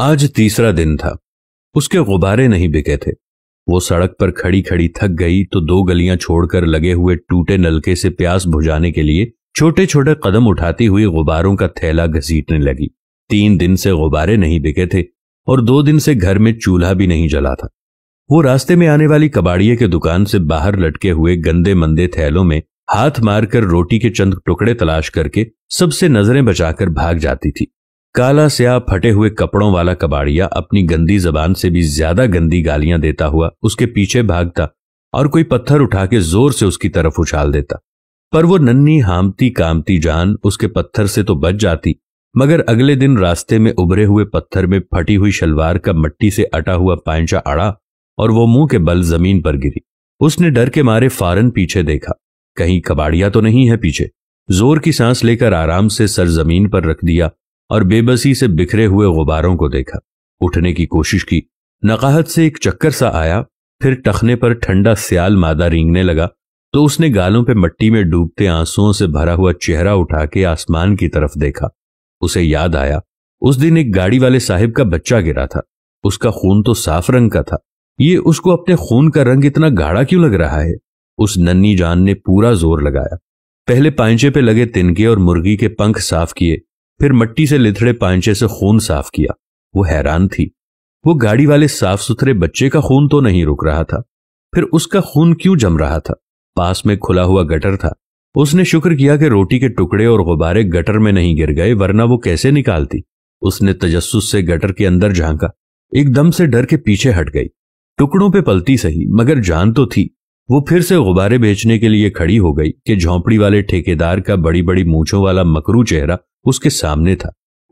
आज तीसरा दिन था उसके गुब्बारे नहीं बिके थे वो सड़क पर खड़ी खड़ी थक गई तो दो गलियां छोड़कर लगे हुए टूटे नलके से प्यास बुझाने के लिए छोटे छोटे कदम उठाती हुई गुब्बारों का थैला घसीटने लगी तीन दिन से गुब्बारे नहीं बिके थे और दो दिन से घर में चूल्हा भी नहीं जला था वो रास्ते में आने वाली कबाड़िए के दुकान से बाहर लटके हुए गंदे मंदे थैलों में हाथ मारकर रोटी के चंद टुकड़े तलाश करके सबसे नजरें बचाकर भाग जाती थी काला स्या फटे हुए कपड़ों वाला कबाड़िया अपनी गंदी जबान से भी ज्यादा गंदी गालियां देता हुआ उसके पीछे भागता और कोई पत्थर उठा के जोर से उसकी तरफ उछाल देता पर वो नन्नी हामती कामती जान उसके पत्थर से तो बच जाती मगर अगले दिन रास्ते में उभरे हुए पत्थर में फटी हुई शलवार का मट्टी से अटा हुआ पैंचा अड़ा और वो मुंह के बल जमीन पर गिरी उसने डर के मारे फारन पीछे देखा कहीं कबाड़िया तो नहीं है पीछे जोर की सांस लेकर आराम से सर जमीन पर रख दिया और बेबसी से बिखरे हुए गुब्बारों को देखा उठने की कोशिश की नकाहत से एक चक्कर सा आया फिर टखने पर ठंडा सियाल मादा रींगने लगा तो उसने गालों पे मट्टी में डूबते आंसुओं से भरा हुआ चेहरा उठा के आसमान की तरफ देखा उसे याद आया उस दिन एक गाड़ी वाले साहिब का बच्चा गिरा था उसका खून तो साफ रंग का था ये उसको अपने खून का रंग इतना गाढ़ा क्यों लग रहा है उस नन्नी जान ने पूरा जोर लगाया पहले पांचे पे लगे तिनके और मुर्गी के पंख साफ किए फिर मट्टी से लिथड़े पांचे से खून साफ किया वो हैरान थी वो गाड़ी वाले साफ सुथरे बच्चे का खून तो नहीं रुक रहा था फिर उसका खून क्यों जम रहा था पास में खुला हुआ गटर था उसने शुक्र किया कि रोटी के टुकड़े और गुब्बारे गटर में नहीं गिर गए वरना वो कैसे निकालती उसने तजस्सुस से गटर के अंदर झांका एकदम से डर के पीछे हट गई टुकड़ों पे पलती सही मगर जान तो थी वो फिर से गुब्बारे बेचने के लिए खड़ी हो गई कि झोंपड़ी वाले ठेकेदार का बड़ी बड़ी मूछों वाला मकरू चेहरा उसके सामने था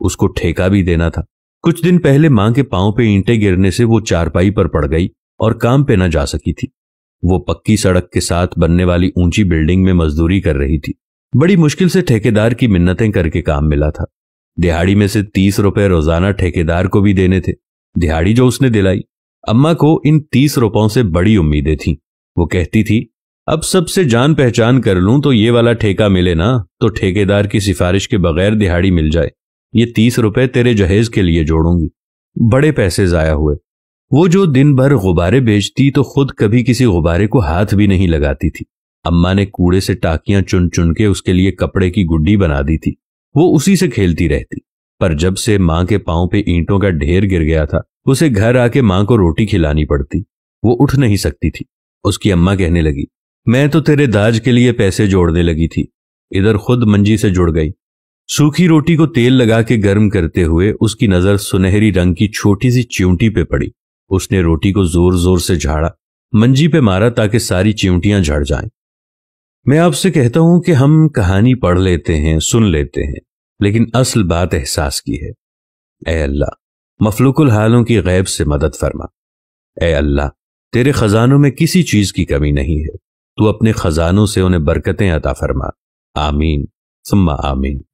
उसको ठेका भी देना था कुछ दिन पहले मां के पांव पे ईंटे गिरने से वो चारपाई पर पड़ गई और काम पे न जा सकी थी वो पक्की सड़क के साथ बनने वाली ऊंची बिल्डिंग में मजदूरी कर रही थी बड़ी मुश्किल से ठेकेदार की मिन्नतें करके काम मिला था दिहाड़ी में से तीस रुपए रोजाना ठेकेदार को भी देने थे दिहाड़ी जो उसने दिलाई अम्मा को इन तीस रुपयों से बड़ी उम्मीदें थीं वो कहती थी अब सबसे जान पहचान कर लूं तो ये वाला ठेका मिले ना तो ठेकेदार की सिफारिश के बगैर दिहाड़ी मिल जाए ये तीस रुपए तेरे जहेज के लिए जोड़ूंगी बड़े पैसे जाया हुए वो जो दिन भर गुब्बारे बेचती तो खुद कभी किसी गुब्बारे को हाथ भी नहीं लगाती थी अम्मा ने कूड़े से टाकियां चुन चुन के उसके लिए कपड़े की गुड्डी बना दी थी वो उसी से खेलती रहती पर जब से माँ के पांव पे ईंटों का ढेर गिर गया था उसे घर आके माँ को रोटी खिलानी पड़ती वो उठ नहीं सकती थी उसकी अम्मा कहने लगी मैं तो तेरे दाज के लिए पैसे जोड़ने लगी थी इधर खुद मंजी से जुड़ गई सूखी रोटी को तेल लगा के गर्म करते हुए उसकी नजर सुनहरी रंग की छोटी सी चिंटी पे पड़ी उसने रोटी को जोर जोर से झाड़ा मंजी पे मारा ताकि सारी चिंटियां झड़ जाएं। मैं आपसे कहता हूं कि हम कहानी पढ़ लेते हैं सुन लेते हैं लेकिन असल बात एहसास की है ए अल्लाह मफलूकुल हालों की गैब से मदद फरमा ए अल्लाह तेरे खजानों में किसी चीज की कमी नहीं है तू अपने खजानों से उन्हें बरकतें अता फरमा आमीन सुम्मा आमीन